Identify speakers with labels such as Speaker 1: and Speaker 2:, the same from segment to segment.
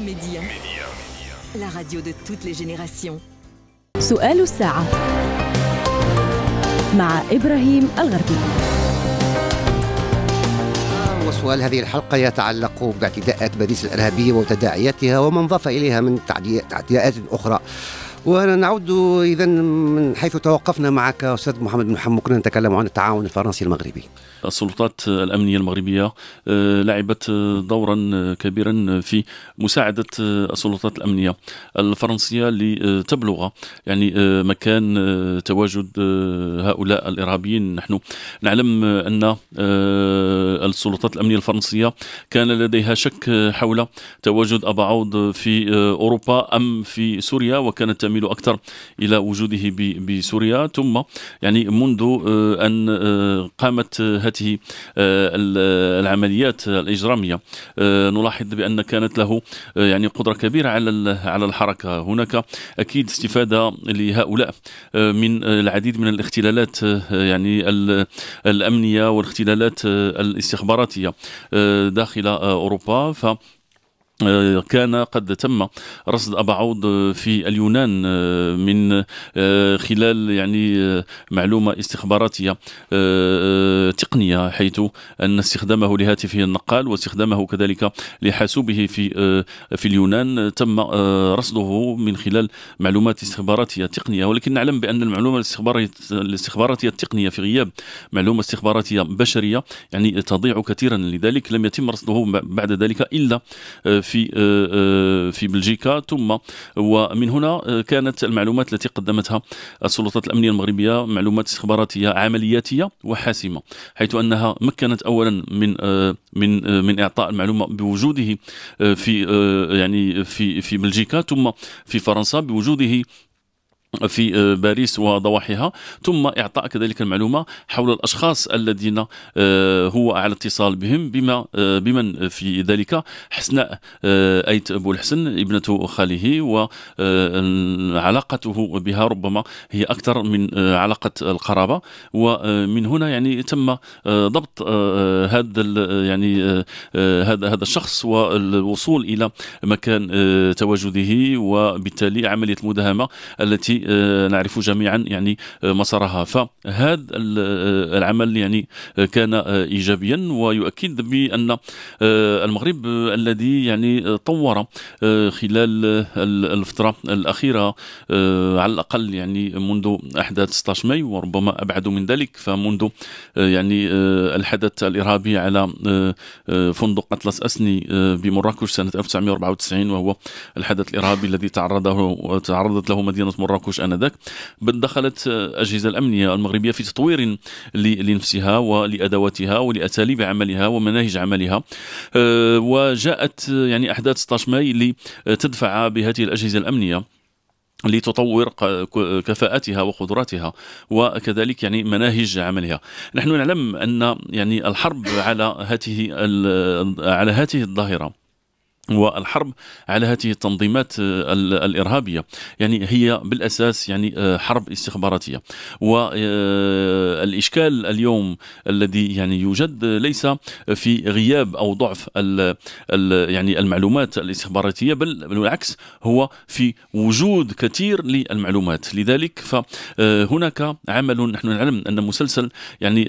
Speaker 1: ميديا لا راديو دو توت لي جينيراسيون سؤال الساعة مع إبراهيم الغربي
Speaker 2: وسؤال هذه الحلقة يتعلق باعتداءات باريس الإرهابية وتداعياتها وما انضاف إليها من تعديات أخرى ونعود اذا من حيث توقفنا معك استاذ محمد بن حمو كنا نتكلم عن التعاون الفرنسي المغربي.
Speaker 3: السلطات الامنيه المغربيه آه، لعبت آه، دورا آه، كبيرا في مساعده السلطات الامنيه الفرنسيه لتبلغ يعني مكان تواجد هؤلاء الارهابيين نحن نعلم ان السلطات الامنيه الفرنسيه كان لديها شك حول تواجد عوض في اوروبا ام في سوريا وكانت يميل اكثر الى وجوده بسوريا ثم يعني منذ آه، ان آه، قامت هذه آه، العمليات الاجراميه نلاحظ بان كانت له يعني قدره كبيره على على الحركه هناك اكيد استفاده لهؤلاء من العديد من الاختلالات يعني الامنيه والاختلالات الاستخباراتيه داخل اوروبا ف آه، كان قد تم رصد ابعوض في اليونان آه، من آه، خلال يعني معلومه استخباراتيه تقنيه حيث ان استخدامه لهاتفه النقال واستخدامه كذلك لحاسوبه في في اليونان تم رصده من خلال معلومات استخباراتيه تقنيه ولكن نعلم بان المعلومه الاستخباراتيه الاستخباراتيه التقنيه في غياب معلومه استخباراتيه بشريه يعني تضيع كثيرا لذلك لم يتم رصده بعد ذلك الا في آه، آه، في بلجيكا ثم ومن هنا آه، كانت المعلومات التي قدمتها السلطات الامنيه المغربيه معلومات استخباراتيه عملياتيه وحاسمه حيث انها مكنت اولا من من من اعطاء المعلومه بوجوده في يعني في في بلجيكا ثم في فرنسا بوجوده في آه، باريس وضواحيها ثم اعطاء كذلك المعلومه حول الاشخاص الذين آه، هو على اتصال بهم بما آه، بمن في ذلك حسناء ايت ابو الحسن ابنه خاله وعلاقته بها ربما هي اكثر من علاقه القرابه ومن هنا يعني تم ضبط هذا يعني هذا هذا الشخص والوصول الى مكان تواجده وبالتالي عمليه المداهمه التي آه، نعرف جميعا يعني آه، مسارها فهذا آه، العمل يعني كان ايجابيا ويؤكد بان المغرب الذي يعني طور خلال الفتره الاخيره على الاقل يعني منذ احداث 16 ماي وربما ابعد من ذلك فمنذ يعني الحدث الارهابي على فندق اطلس اسني بمراكش سنه 1994 وهو الحدث الارهابي الذي تعرضه تعرضت له مدينه مراكش مراكش انذاك بل دخلت الاجهزه الامنيه المغربيه في تطوير لنفسها ولادواتها ولاساليب عملها ومناهج عملها آه، وجاءت يعني احداث 16 ماي لتدفع بهذه الاجهزه الامنيه لتطور كفاءاتها وقدراتها وكذلك يعني مناهج عملها نحن نعلم ان يعني الحرب على هذه على هذه الظاهره والحرب على هذه التنظيمات آه، الارهابيه يعني هي بالاساس يعني آه، حرب استخباراتيه والاشكال آه، اليوم الذي يعني يوجد ليس في غياب او ضعف ال يعني المعلومات الاستخباراتيه بل بالعكس هو في وجود كثير للمعلومات لذلك فهناك عمل نحن نعلم ان مسلسل يعني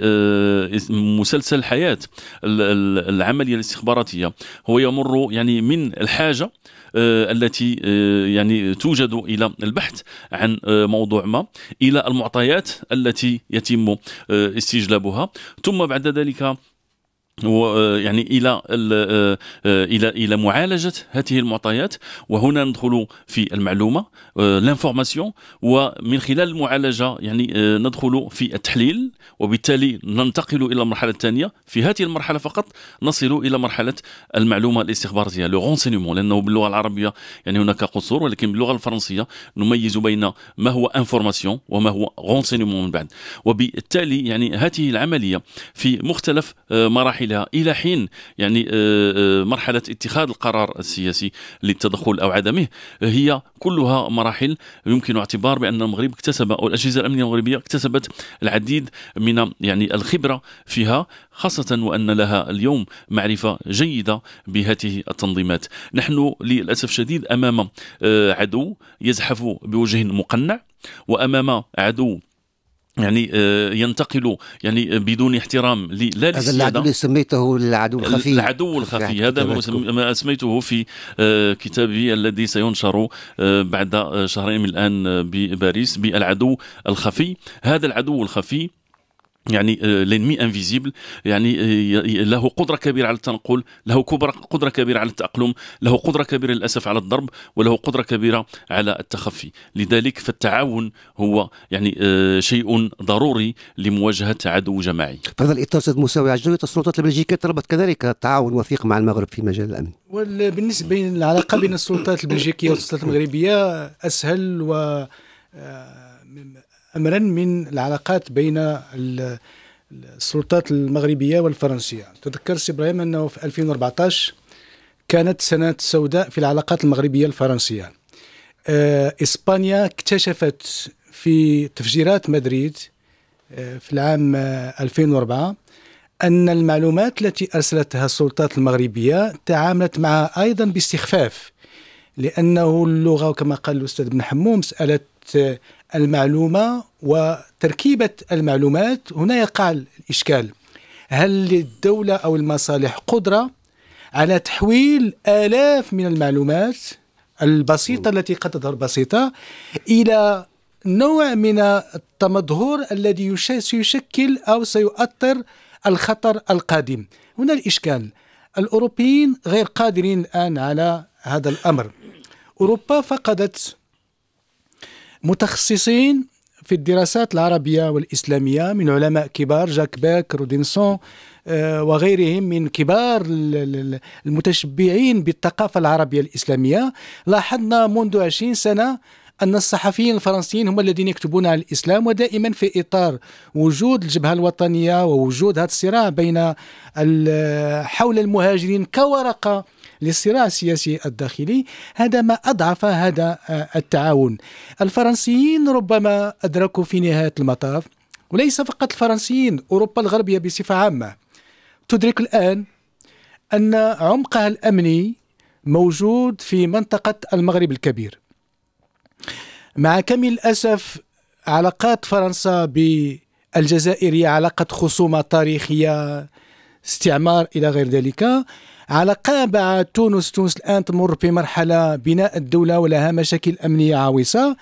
Speaker 3: مسلسل حياه العمليه الاستخباراتيه هو يمر يعني من الحاجه آه، التي آه، يعني توجد الى البحث عن آه، موضوع ما الى المعطيات التي يتم استجلابها ثم بعد ذلك ويعني آه، الى آه، آه، الى الى معالجه هذه المعطيات وهنا ندخل في المعلومه لانفورماسيون ومن خلال المعالجه يعني ندخل في التحليل وبالتالي ننتقل الى المرحله الثانيه في هذه المرحله فقط نصل الى مرحله المعلومه الاستخباراتيه لو رونسينمون لانه باللغه العربيه يعني هناك قصور ولكن باللغه الفرنسيه نميز بين ما هو انفورماسيون وما هو رونسينمون من بعد وبالتالي يعني هذه العمليه في مختلف مراحل الى الى حين يعني آه، آه، مرحله اتخاذ القرار السياسي للتدخل او عدمه هي كلها مراحل يمكن اعتبار بان المغرب اكتسب او الاجهزه الامنيه المغربيه اكتسبت العديد من يعني الخبره فيها خاصه وان لها اليوم معرفه جيده بهذه التنظيمات نحن للاسف الشديد امام آه، عدو يزحف بوجه مقنع وامام عدو يعني آه، ينتقل يعني آه، بدون احترام لا هذا العدو اللي
Speaker 2: سميته العدو الخفي العدو
Speaker 3: الخفي يعني هذا ما اسميته في آه، كتابي الذي سينشر بعد شهرين من الان بباريس بالعدو الخفي هذا العدو الخفي يعني آه، لينمي انفيزيبل يعني آه، له قدره كبيره على التنقل له قدره كبيره على التاقلم له قدره كبيره للاسف على الضرب وله قدره كبيره على التخفي لذلك فالتعاون هو يعني آه، شيء ضروري لمواجهه عدو جماعي
Speaker 2: في هذا الاطار استاذ موسى السلطات البلجيكيه طلبت كذلك التعاون وثيق مع المغرب في مجال الامن
Speaker 1: وبالنسبه للعلاقه بين السلطات البلجيكيه والسلطات المغربيه اسهل و امرا من العلاقات بين السلطات المغربيه والفرنسيه تذكر سي ابراهيم انه في 2014 كانت سنه سوداء في العلاقات المغربيه الفرنسيه آه، اسبانيا اكتشفت في تفجيرات مدريد آه، في العام 2004 آه، أن المعلومات التي أرسلتها السلطات المغربية تعاملت معها أيضا باستخفاف لأنه اللغة كما قال الأستاذ بن حمو مسألة المعلومة وتركيبة المعلومات هنا يقع الإشكال هل للدولة أو المصالح قدرة على تحويل آلاف من المعلومات البسيطة التي قد تظهر بسيطة إلى نوع من التمظهر الذي سيشكل أو سيؤثر الخطر القادم هنا الإشكال الأوروبيين غير قادرين الآن على هذا الأمر أوروبا فقدت متخصصين في الدراسات العربية والإسلامية من علماء كبار جاك باك رودينسون آه، وغيرهم من كبار المتشبعين بالثقافة العربية الإسلامية لاحظنا منذ عشرين سنة أن الصحفيين الفرنسيين هم الذين يكتبون على الإسلام ودائما في إطار وجود الجبهة الوطنية ووجود هذا الصراع بين حول المهاجرين كورقة للصراع السياسي الداخلي هذا ما أضعف هذا آه، التعاون الفرنسيين ربما أدركوا في نهاية المطاف وليس فقط الفرنسيين أوروبا الغربية بصفة عامة تدرك الآن أن عمقها الأمني موجود في منطقة المغرب الكبير مع كم الأسف علاقات فرنسا بالجزائر هي علاقة خصومة تاريخية استعمار إلى غير ذلك علاقة مع تونس تونس الآن تمر بمرحلة بناء الدولة ولها مشاكل أمنية عويصة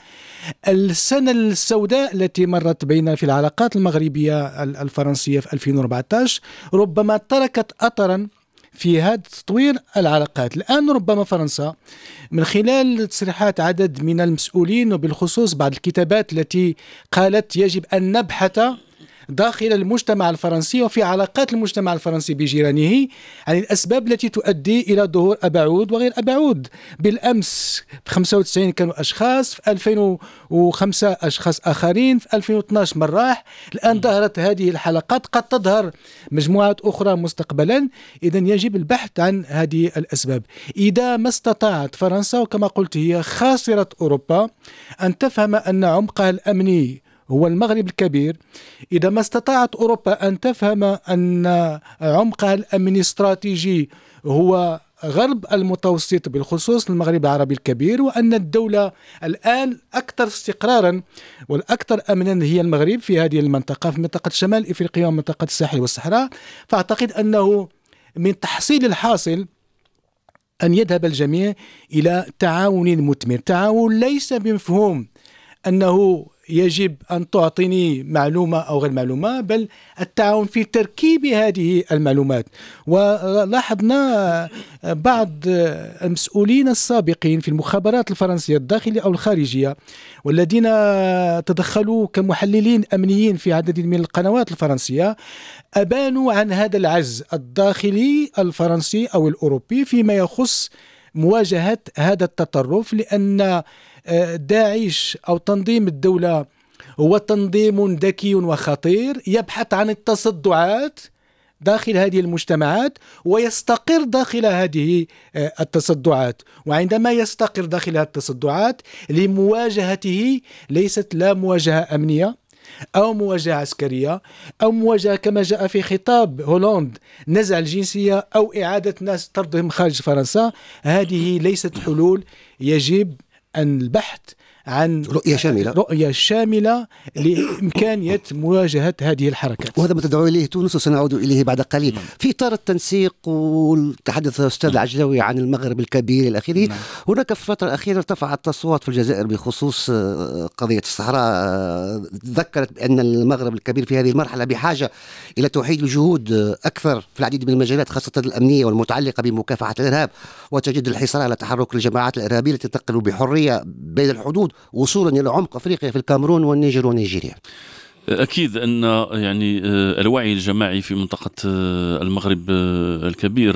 Speaker 1: السنة السوداء التي مرت بين في العلاقات المغربية الفرنسية في 2014 ربما تركت أثرا في هذا تطوير العلاقات الآن ربما فرنسا من خلال تصريحات عدد من المسؤولين وبالخصوص بعض الكتابات التي قالت يجب أن نبحث داخل المجتمع الفرنسي وفي علاقات المجتمع الفرنسي بجيرانه عن الأسباب التي تؤدي إلى ظهور أبعود وغير أبعود بالأمس في 95 كانوا أشخاص في 2005 أشخاص آخرين في 2012 مراح الآن ظهرت هذه الحلقات قد تظهر مجموعات أخرى مستقبلا إذا يجب البحث عن هذه الأسباب إذا ما استطاعت فرنسا وكما قلت هي خاصرة أوروبا أن تفهم أن عمقها الأمني هو المغرب الكبير إذا ما استطاعت أوروبا أن تفهم أن عمقها الأمني استراتيجي هو غرب المتوسط بالخصوص المغرب العربي الكبير وأن الدولة الآن أكثر استقرارا والأكثر أمنا هي المغرب في هذه المنطقة في منطقة شمال إفريقيا ومنطقة الساحل والصحراء فأعتقد أنه من تحصيل الحاصل أن يذهب الجميع إلى تعاون مثمر تعاون ليس بمفهوم أنه يجب أن تعطيني معلومة أو غير معلومة بل التعاون في تركيب هذه المعلومات ولاحظنا بعض المسؤولين السابقين في المخابرات الفرنسية الداخلية أو الخارجية والذين تدخلوا كمحللين أمنيين في عدد من القنوات الفرنسية أبانوا عن هذا العجز الداخلي الفرنسي أو الأوروبي فيما يخص مواجهة هذا التطرف لأن داعش أو تنظيم الدولة هو تنظيم ذكي وخطير يبحث عن التصدعات داخل هذه المجتمعات ويستقر داخل هذه آه، التصدعات وعندما يستقر داخل هذه التصدعات لمواجهته ليست لا مواجهة أمنية أو مواجهة عسكرية أو مواجهة كما جاء في خطاب هولند نزع الجنسية أو إعادة ناس طردهم خارج فرنسا هذه ليست حلول يجب البحث عن رؤية شاملة رؤية شاملة لإمكانية مواجهة هذه
Speaker 2: الحركات وهذا ما تدعو إليه تونس وسنعود إليه بعد قليل نعم. في إطار التنسيق وتحدث الأستاذ العجلوي نعم. عن المغرب الكبير إلى آخره نعم. هناك في الفترة الأخيرة ارتفعت الأصوات في الجزائر بخصوص آه، قضية الصحراء آه، ذكرت بأن المغرب الكبير في هذه المرحلة بحاجة إلى توحيد الجهود آه، أكثر في العديد من المجالات خاصة الأمنية والمتعلقة بمكافحة الإرهاب وتجد الحصار على تحرك الجماعات الإرهابية التي تنتقل بحرية بين الحدود وصولا الى عمق افريقيا في الكامرون والنيجر ونيجيريا
Speaker 3: اكيد ان يعني آه، الوعي الجماعي في منطقه آه، المغرب آه، الكبير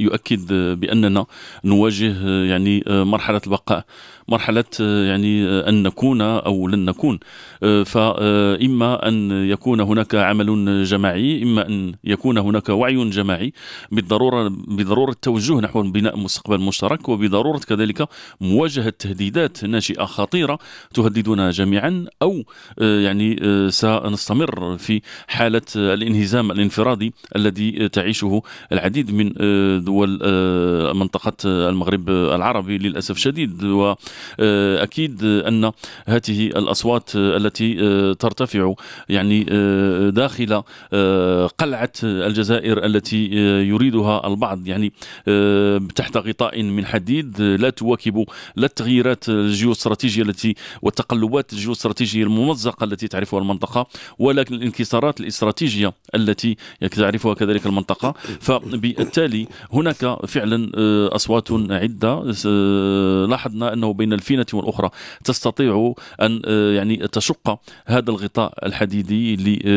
Speaker 3: يؤكد باننا نواجه يعني مرحله البقاء مرحلة آه، يعني آه، أن نكون أو لن نكون آه، فإما أن يكون هناك عمل جماعي إما أن يكون هناك وعي جماعي بالضرورة بضرورة التوجه نحو بناء مستقبل مشترك وبضرورة كذلك مواجهة تهديدات ناشئة خطيرة تهددنا جميعا أو يعني سنستمر في حالة الانهزام الانفرادي الذي تعيشه العديد من دول منطقة المغرب العربي للأسف شديد و آه، أكيد أن هذه الأصوات آه، التي آه، ترتفع يعني داخل قلعة الجزائر التي يريدها البعض يعني تحت غطاء من حديد لا تواكب لا التغييرات الجيوستراتيجية التي والتقلبات الجيوستراتيجية الممزقة التي تعرفها المنطقة ولكن الانكسارات الاستراتيجية التي تعرفها كذلك المنطقة فبالتالي هناك فعلا أصوات عدة لاحظنا أنه بين من الفينة والأخرى تستطيع أن آه، يعني تشق هذا الغطاء الحديدي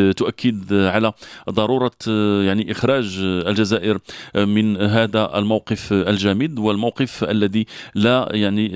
Speaker 3: لتؤكد على ضرورة آه، يعني إخراج الجزائر آه، من هذا الموقف الجامد والموقف الذي لا يعني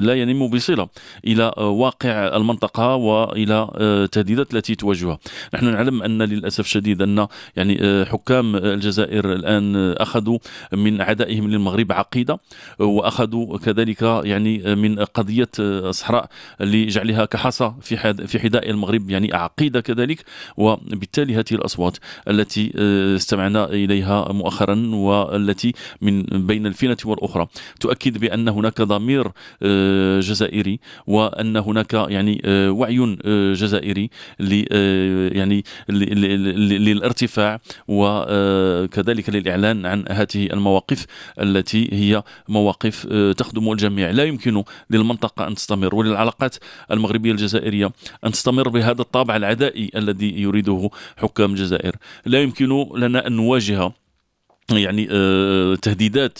Speaker 3: لا ينم بصلة إلى واقع المنطقة وإلى التهديدات التي تواجهها نحن نعلم أن للأسف الشديد أن يعني حكام الجزائر الآن أخذوا من عدائهم للمغرب عقيدة وأخذوا كذلك يعني من قضيه الصحراء لجعلها كحصى في في حذاء المغرب يعني عقيده كذلك وبالتالي هذه الاصوات التي آه، استمعنا اليها مؤخرا والتي من بين الفينه والاخرى تؤكد بان هناك ضمير آه، جزائري وان هناك يعني آه، وعي جزائري يعني للارتفاع وكذلك للاعلان عن هذه المواقف التي هي مواقف تخدم الجميع لا يمكن يمكن للمنطقة أن تستمر وللعلاقات المغربية الجزائرية أن تستمر بهذا الطابع العدائي الذي يريده حكام الجزائر لا يمكن لنا أن نواجه يعني آه، تهديدات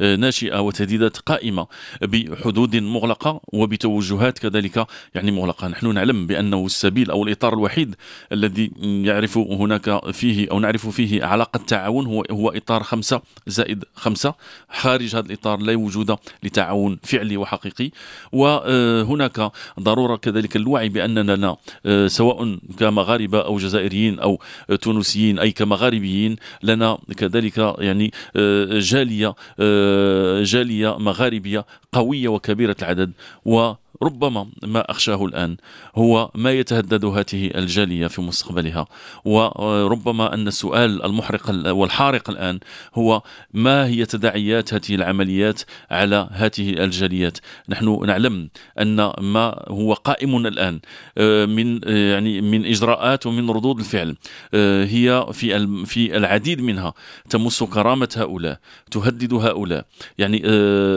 Speaker 3: آه، ناشئه وتهديدات قائمه بحدود مغلقه وبتوجهات كذلك يعني مغلقه، نحن نعلم بانه السبيل او الاطار الوحيد الذي يعرف هناك فيه او نعرف فيه علاقه تعاون هو هو اطار خمسه زائد خمسه، خارج هذا الاطار لا وجود لتعاون فعلي وحقيقي، وهناك ضروره كذلك الوعي باننا آه، سواء كمغاربه او جزائريين او تونسيين اي كمغاربيين لنا كذلك عقيده يعني آه، جاليه آه، جاليه مغاربيه قويه وكبيره العدد و ربما ما أخشاه الآن هو ما يتهدد هذه الجالية في مستقبلها وربما أن السؤال المحرق والحارق الآن هو ما هي تداعيات هذه العمليات على هذه الجاليات نحن نعلم أن ما هو قائم الآن آه، من آه، يعني من إجراءات ومن ردود الفعل آه، هي في في العديد منها تمس كرامة هؤلاء تهدد هؤلاء يعني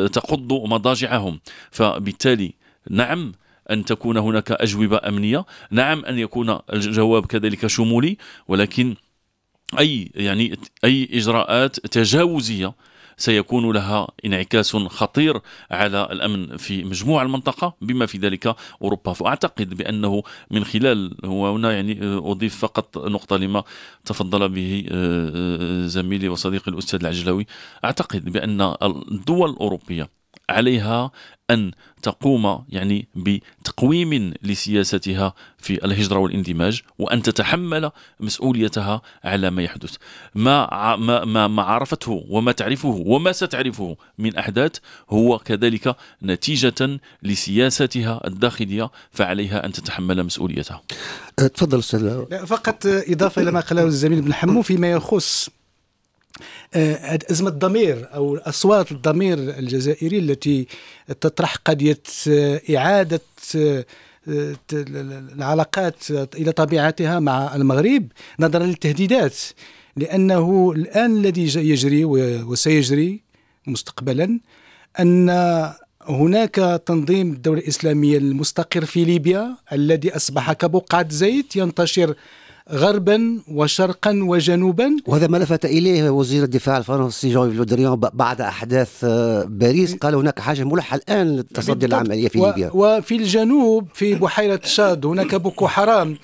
Speaker 3: تقض مضاجعهم فبالتالي نعم أن تكون هناك أجوبة أمنية نعم أن يكون الجواب كذلك شمولي ولكن أي يعني أي إجراءات تجاوزية سيكون لها انعكاس خطير على الامن في مجموع المنطقه بما في ذلك اوروبا فاعتقد بانه من خلال هو هنا يعني اضيف فقط نقطه لما تفضل به آه، آه، زميلي وصديقي الاستاذ العجلوي اعتقد بان الدول الاوروبيه عليها أن تقوم يعني بتقويم لسياستها في الهجرة والاندماج وأن تتحمل مسؤوليتها على ما يحدث ما, ما, ما عرفته وما تعرفه وما ستعرفه من أحداث هو كذلك نتيجة لسياستها الداخلية فعليها أن تتحمل مسؤوليتها
Speaker 2: أه، تفضل أستاذ
Speaker 1: فقط إضافة إلى ما قاله الزميل بن حمو فيما يخص آه، أزمة الضمير أو أصوات الضمير الجزائري التي تطرح قضية آه، إعادة آه، العلاقات إلى طبيعتها مع المغرب نظرا للتهديدات لأنه الآن الذي يجري وسيجري مستقبلا أن هناك تنظيم الدولة الإسلامية المستقر في ليبيا الذي أصبح كبقعة زيت ينتشر غربا وشرقا وجنوبا
Speaker 2: وهذا ما لفت اليه وزير الدفاع الفرنسي جان لودريان بعد احداث آه، باريس إيه. قال هناك حاجه ملحه الان للتصدي للعمليه في ليبيا
Speaker 1: وفي الجنوب في بحيره شاد هناك بوكو حرام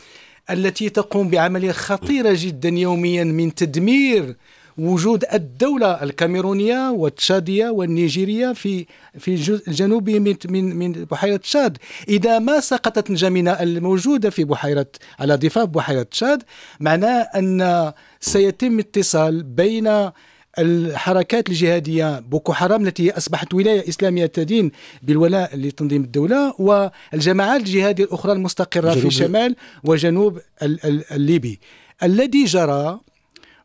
Speaker 1: التي تقوم بعمليه خطيره جدا يوميا من تدمير وجود الدولة الكاميرونية والتشادية والنيجيرية في في الجنوب من من من بحيرة تشاد إذا ما سقطت الجمينة الموجودة في بحيرة على ضفاف بحيرة تشاد معناه أن سيتم اتصال بين الحركات الجهادية بوكو حرام التي أصبحت ولاية إسلامية تدين بالولاء لتنظيم الدولة والجماعات الجهادية الأخرى المستقرة في شمال وجنوب الليبي الذي جرى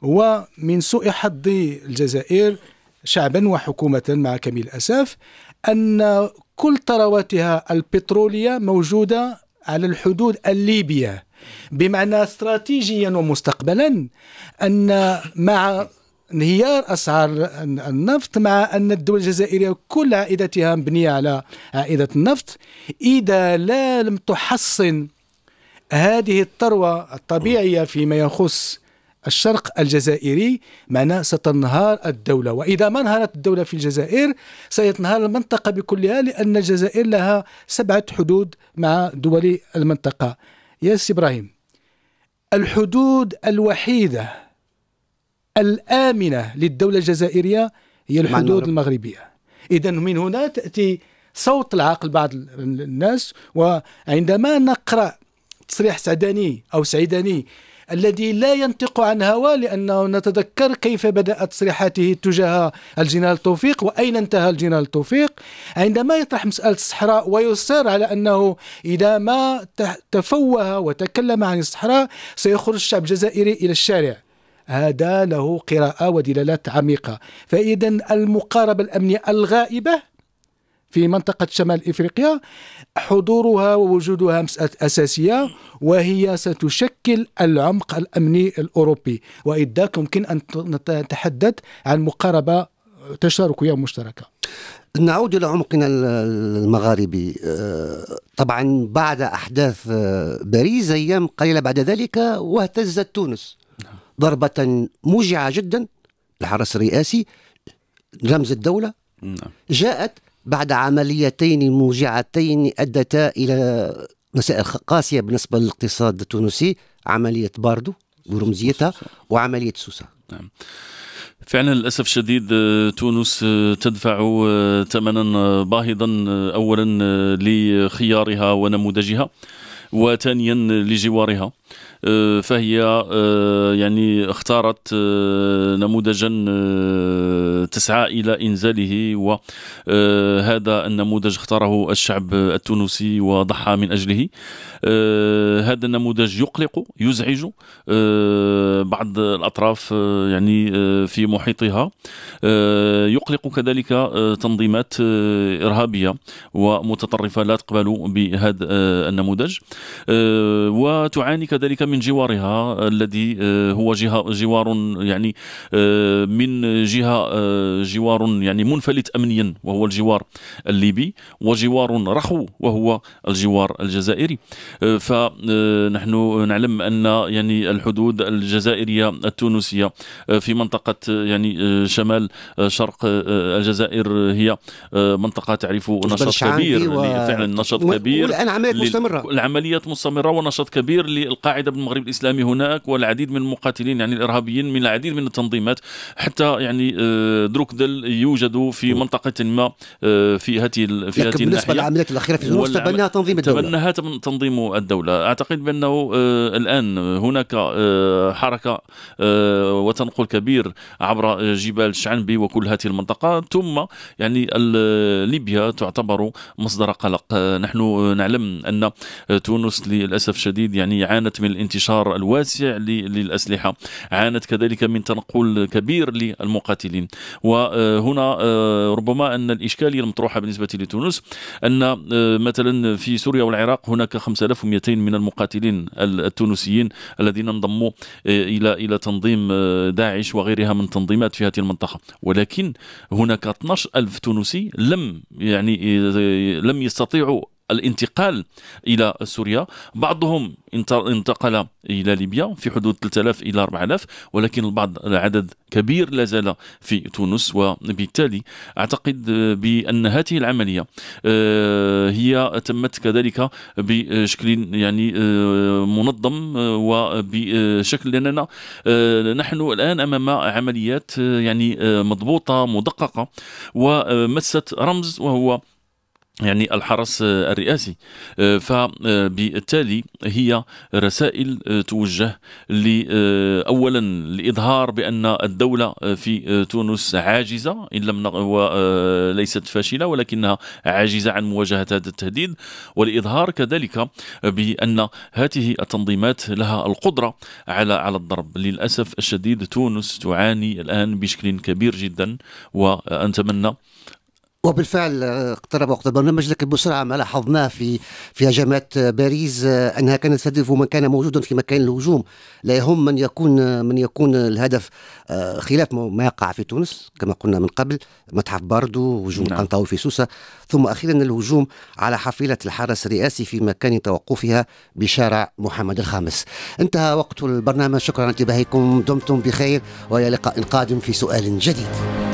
Speaker 1: ومن سوء حظ الجزائر شعبا وحكومة مع كامل الأسف أن كل ثرواتها البترولية موجودة على الحدود الليبية بمعنى استراتيجيا ومستقبلا أن مع انهيار اسعار النفط مع ان الدول الجزائريه كل عائدتها مبنيه على عائده النفط اذا لا لم تحصن هذه الثروه الطبيعيه فيما يخص الشرق الجزائري معناه ستنهار الدولة وإذا ما انهارت الدولة في الجزائر سيتنهار المنطقة بكلها لأن الجزائر لها سبعة حدود مع دول المنطقة يا سي إبراهيم الحدود الوحيدة الآمنة للدولة الجزائرية هي الحدود المغربية إذا من هنا تأتي صوت العقل بعض الناس وعندما نقرأ تصريح سعداني أو سعيداني الذي لا ينطق عن هوى لأنه نتذكر كيف بدأت تصريحاته تجاه الجنرال توفيق وأين انتهى الجنرال توفيق عندما يطرح مسألة الصحراء ويصر على أنه إذا ما تفوه وتكلم عن الصحراء سيخرج الشعب الجزائري إلى الشارع هذا له قراءة ودلالات عميقة فإذا المقاربة الأمنية الغائبة في منطقة شمال إفريقيا حضورها ووجودها مسألة أساسية وهي ستشكل العمق الأمني الأوروبي وإذا يمكن أن نتحدث عن مقاربة تشاركية مشتركة
Speaker 2: نعود إلى عمقنا المغاربي آه، طبعا بعد أحداث آه، باريس أيام قليلة بعد ذلك واهتزت تونس نعم. ضربة موجعة جدا الحرس الرئاسي رمز الدولة نعم. جاءت بعد عمليتين موجعتين أدتا إلى مسائل قاسية بالنسبة للاقتصاد التونسي عملية باردو ورمزيتها وعملية سوسة نعم.
Speaker 3: فعلا للاسف الشديد آه، تونس آه، تدفع آه، ثمنا باهظا اولا لخيارها ونموذجها وثانيا لجوارها آه، فهي آه، يعني اختارت آه، نموذجا تسعى الى انزاله وهذا النموذج اختاره الشعب التونسي وضحى من اجله هذا النموذج يقلق يزعج بعض الاطراف يعني في محيطها يقلق كذلك تنظيمات ارهابيه ومتطرفه لا تقبل بهذا النموذج وتعاني كذلك من جوارها الذي آه، هو جهة جوار يعني آه، من جهه آه، جوار يعني منفلت امنيا وهو الجوار الليبي وجوار رخو وهو الجوار الجزائري فنحن نعلم ان يعني الحدود الجزائريه التونسيه في منطقه يعني شمال شرق الجزائر هي منطقه تعرف نشاط كبير و... فعلا نشاط كبير والان عمليات مستمره العمليات مستمره ونشاط كبير للقاعده المغرب الاسلامي هناك والعديد من المقاتلين يعني الارهابيين من العديد من التنظيمات حتى يعني آه، دروكدل يوجد في منطقه ما آه، في هذه في هذه بالنسبه للعمليات
Speaker 2: الاخيره في تونس تبناها تنظيم الدوله تبناها
Speaker 3: تنظيم الدوله اعتقد بانه آه، الان هناك حركه وتنقل كبير عبر جبال شعنبي وكل هذه المنطقه ثم يعني ليبيا تعتبر مصدر قلق نحن نعلم ان تونس للاسف الشديد يعني عانت من الانتشار الواسع للأسلحة عانت كذلك من تنقل كبير للمقاتلين وهنا آه، ربما أن الإشكالية المطروحة بالنسبة لتونس أن آه، مثلا في سوريا والعراق هناك 5200 من المقاتلين التونسيين الذين انضموا آه، إلى إلى تنظيم داعش وغيرها من تنظيمات في هذه المنطقة ولكن هناك 12000 تونسي لم يعني لم يستطيعوا الانتقال الى سوريا بعضهم انتقل الى ليبيا في حدود 3000 الى 4000 ولكن البعض عدد كبير لا زال في تونس وبالتالي اعتقد بان هذه العمليه آه، هي تمت كذلك بشكل يعني آه، منظم آه، وبشكل لاننا نحن الان امام عمليات يعني مضبوطه مدققه ومست رمز وهو يعني الحرس الرئاسي آه، فبالتالي هي رسائل آه، توجه آه، اولا لاظهار بان الدوله في تونس عاجزه ان لم وليست فاشله ولكنها عاجزه عن مواجهه هذا التهديد ولاظهار كذلك بان هذه التنظيمات لها القدره على على الضرب للاسف الشديد تونس تعاني الان بشكل كبير جدا وانتمنى
Speaker 2: وبالفعل آه، اقترب وقت البرنامج لكن بسرعه ما لاحظناه في في هجمات آه، باريس آه، انها كانت تستهدف من كان موجودا في مكان الهجوم لا يهم من يكون من يكون الهدف خلاف ما يقع في تونس كما قلنا من قبل متحف باردو هجوم نعم. قنطاوي في سوسه ثم اخيرا الهجوم على حافله الحرس الرئاسي في مكان توقفها بشارع محمد الخامس انتهى وقت البرنامج شكرا لانتباهكم دمتم بخير والى لقاء قادم في سؤال جديد